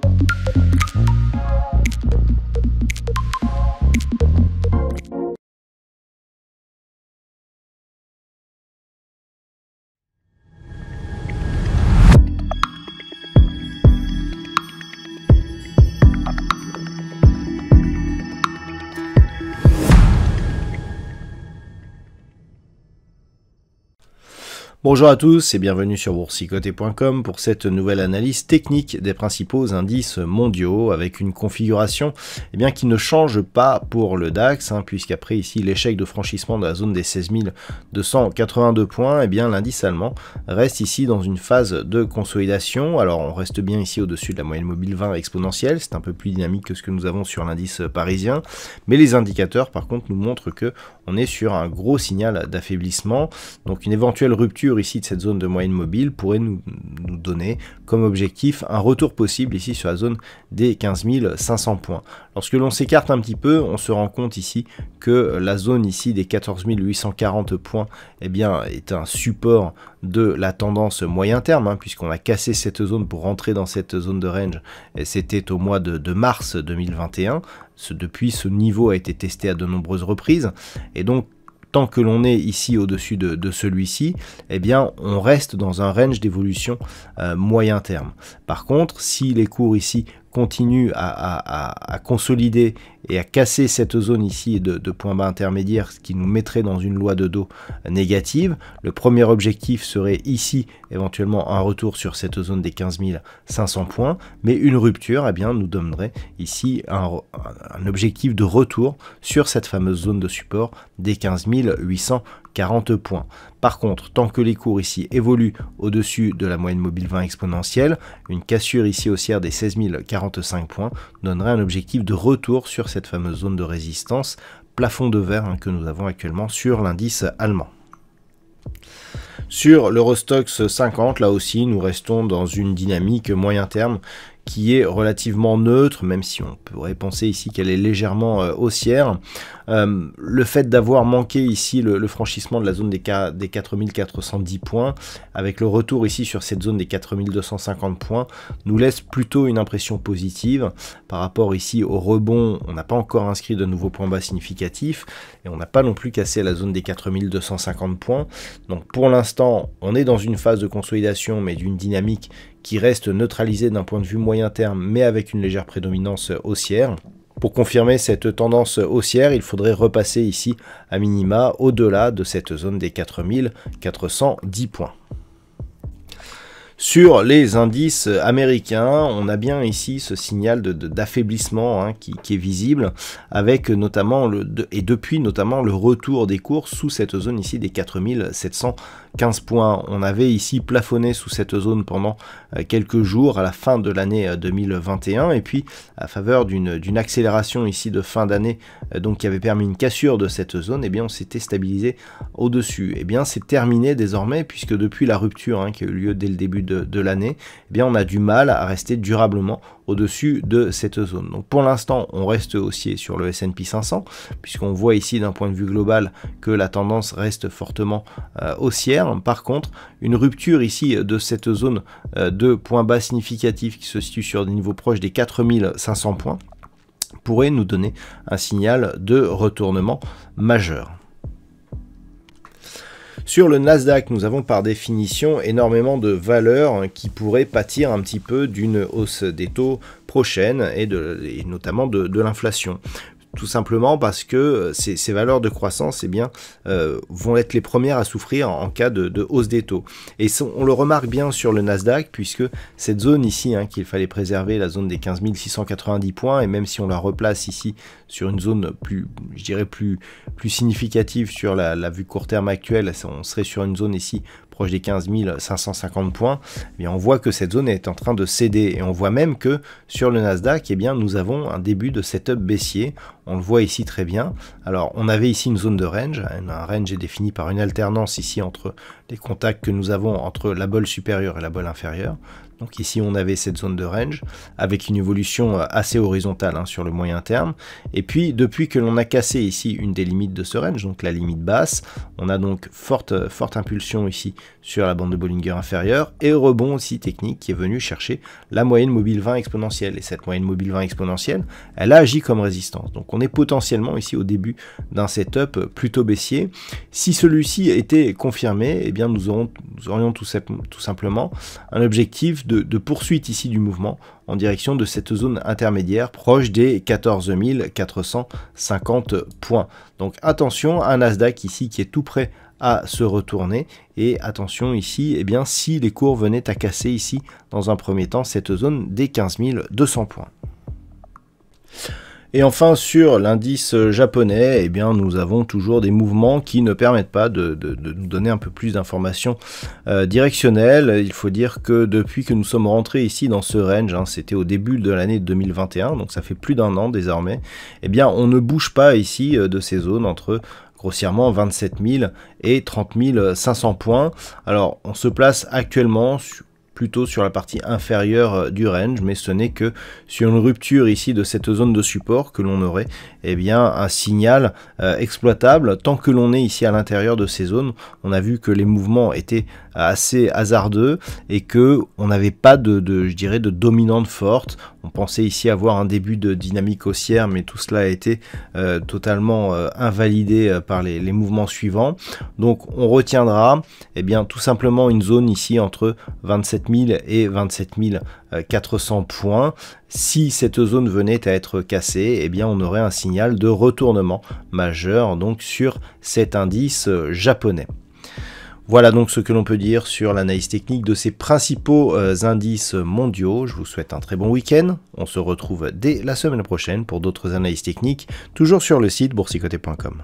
Thank you. Bonjour à tous et bienvenue sur boursicoté.com pour cette nouvelle analyse technique des principaux indices mondiaux avec une configuration eh bien, qui ne change pas pour le DAX hein, puisqu'après ici l'échec de franchissement de la zone des 16 282 points, et eh bien l'indice allemand reste ici dans une phase de consolidation. Alors on reste bien ici au-dessus de la moyenne mobile 20 exponentielle, c'est un peu plus dynamique que ce que nous avons sur l'indice parisien, mais les indicateurs par contre nous montrent que on est sur un gros signal d'affaiblissement, donc une éventuelle rupture ici de cette zone de moyenne mobile pourrait nous, donner comme objectif un retour possible ici sur la zone des 15 500 points. Lorsque l'on s'écarte un petit peu, on se rend compte ici que la zone ici des 14 840 points eh bien, est un support de la tendance moyen terme, hein, puisqu'on a cassé cette zone pour rentrer dans cette zone de range, et c'était au mois de, mars 2021. depuis, ce niveau a été testé à de nombreuses reprises, et donc tant que l'on est ici au-dessus de, celui-ci, eh bien, on reste dans un range d'évolution euh, moyen terme. Par contre, si les cours ici continue à, consolider et à casser cette zone ici de, de, point bas intermédiaire, ce qui nous mettrait dans une loi de dos négative. Le premier objectif serait ici éventuellement un retour sur cette zone des 15 500 points, mais une rupture eh bien, nous donnerait ici un, objectif de retour sur cette fameuse zone de support des 15 840 points. Par contre, tant que les cours ici évoluent au-dessus de la moyenne mobile 20 exponentielle, une cassure ici haussière des 16 040 points donnerait un objectif de retour sur cette fameuse zone de résistance, plafond de verre hein, que nous avons actuellement sur l'indice allemand. Sur l'Eurostox 50, là aussi, nous restons dans une dynamique moyen terme qui est relativement neutre, même si on pourrait penser ici qu'elle est légèrement euh, haussière. Euh, le fait d'avoir manqué ici le, franchissement de la zone des, des 4410 points, avec le retour ici sur cette zone des 4250 points, nous laisse plutôt une impression positive. Par rapport ici au rebond, on n'a pas encore inscrit de nouveaux points bas significatifs, et on n'a pas non plus cassé la zone des 4250 points. Donc pour l'instant, on est dans une phase de consolidation, mais d'une dynamique qui reste neutralisée d'un point de vue moyen terme, mais avec une légère prédominance haussière. Pour confirmer cette tendance haussière, il faudrait repasser ici à minima au-delà de cette zone des 4410 points sur les indices américains. On a bien ici ce signal d'affaiblissement hein, qui, est visible, avec notamment le, et depuis notamment le retour des cours sous cette zone ici des 4715 points. On avait ici plafonné sous cette zone pendant euh, quelques jours à la fin de l'année 2021 euh, et puis à faveur d'une accélération ici de fin d'année euh, donc qui avait permis une cassure de cette zone, et eh bien on s'était stabilisé au-dessus. Et eh bien c'est terminé désormais puisque depuis la rupture hein, qui a eu lieu dès le début de de, l'année, eh bien on a du mal à rester durablement au-dessus de cette zone. Donc pour l'instant, on reste haussier sur le S&P 500 puisqu'on voit ici d'un point de vue global que la tendance reste fortement euh, haussière. Par contre, une rupture ici euh, de cette zone euh, de points bas significatifs qui se situe sur des niveaux proches des 4500 points pourrait nous donner un signal de retournement majeur. Sur le Nasdaq, nous avons par définition énormément de valeurs hein, qui pourraient pâtir un petit peu d'une hausse des taux prochaine et, de, notamment de l'inflation tout simplement parce que euh, ces, valeurs de croissance eh euh, vont être les premières à souffrir en, cas de, hausse des taux. Et on le remarque bien sur le Nasdaq, puisque cette zone ici, hein, qu'il fallait préserver, la zone des 15 690 points, et même si on la replace ici sur une zone plus, je dirais, plus, plus significative sur la vue court terme actuelle, on serait sur une zone ici proche des 15 550 points, on voit que cette zone est en train de céder et on voit même que sur le Nasdaq, et eh bien nous avons un début de setup baissier. On le voit ici très bien. Alors on avait ici une zone de range, un range est défini par une alternance ici entre les contacts que nous avons entre la bolle supérieure et la bolle inférieure. Donc ici, on avait cette zone de range avec une évolution euh, assez horizontale hein, sur le moyen terme. Et puis, depuis que l'on a cassé ici une des limites de ce range, donc la limite basse, on a donc forte, euh, forte impulsion ici sur la bande de Bollinger inférieure et rebond aussi technique qui est venu chercher la moyenne mobile 20 exponentielle. Et cette moyenne mobile 20 exponentielle, elle a agi comme résistance. Donc on est potentiellement ici au début d'un setup euh, plutôt baissier. Si celui-ci était confirmé, et eh bien nous, aurons, nous aurions tout simplement un objectif de de, poursuite ici du mouvement en direction de cette zone intermédiaire proche des 14 450 points. Donc attention, un Nasdaq ici qui est tout prêt à se retourner et attention ici, et eh bien, si les cours venaient à casser ici dans un premier temps cette zone des 15 200 points. Et enfin, sur l'indice japonais, eh bien, nous avons toujours des mouvements qui ne permettent pas de, de, nous donner un peu plus d'informations euh, directionnelles. Il faut dire que depuis que nous sommes rentrés ici dans ce range, hein, c'était au début de l'année 2021, donc ça fait plus d'un an désormais, eh bien, on ne bouge pas ici euh, de ces zones entre grossièrement 27 000 et 30 500 points. Alors on se place actuellement sur plutôt sur la partie inférieure euh, du range, mais ce n'est que sur une rupture ici de cette zone de support que l'on aurait et eh bien, un signal euh, exploitable. Tant que l'on est ici à l'intérieur de ces zones, on a vu que les mouvements étaient assez hasardeux et que on n'avait pas de, je dirais, de dominante forte. On pensait ici avoir un début de dynamique haussière, mais tout cela a été euh, totalement invalidé par les, mouvements suivants. Donc on retiendra et eh bien, tout simplement une zone ici entre 27 27 et 27 400 points. Si cette zone venait à être cassée, et eh bien on aurait un signal de retournement majeur donc sur cet indice euh, japonais. Voilà donc ce que l'on peut dire sur l'analyse technique de ces principaux euh, indices mondiaux. Je vous souhaite un très bon week-end. On se retrouve dès la semaine prochaine pour d'autres analyses techniques, toujours sur le site boursicoté.com.